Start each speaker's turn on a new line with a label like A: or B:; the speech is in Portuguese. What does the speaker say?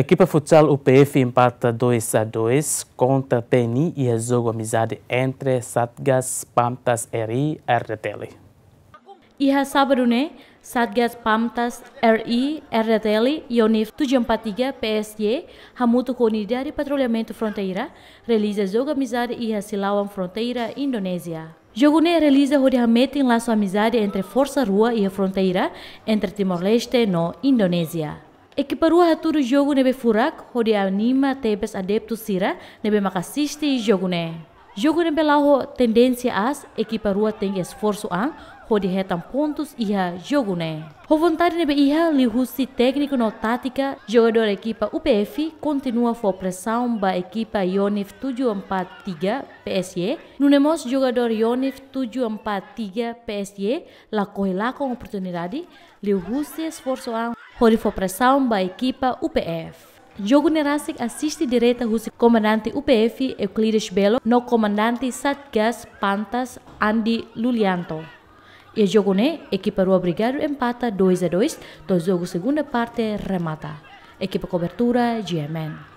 A: A equipa futsal UPF empata 2 a 2 contra Teni e resolve é amizade entre Satgas Pamtas RI RTL.
B: Iha Sabarune, né? Satgas Pamtas RI RTL e Ionif 743 PSY Hamuto com unidade de patrulhamento fronteira realiza jogo amizade a Silauan Fronteira Indonésia. Jogune né? realiza rodeamento em laço amizade entre Força Rua e a fronteira entre Timor-Leste no Indonésia. Ekiparua haturu jogu nebe furak hodi anima tebes adeptus sira nebe makasiste jogu ne. Jogu nebe laho tendensi as e que parua tem esforço hetam pontus iha jogu ne. Hovontari nebe iha lihusi tekniko no tatika, jogador ekipa UPF kontinua fo presaun ba equipa Yonif 743 PSY nunemos jogador Yonif 743 PSY la corre oportunidadi, lihusi esforço ang Rodifopração da equipa UPF. Jogo Nerasik assiste direta o comandante UPF Euclides Belo no comandante Satgas Pantas Andy Lulianto. E jogo né, equipa Rua Brigado empata 2 a 2, do jogo segunda parte remata. Equipa cobertura GMN.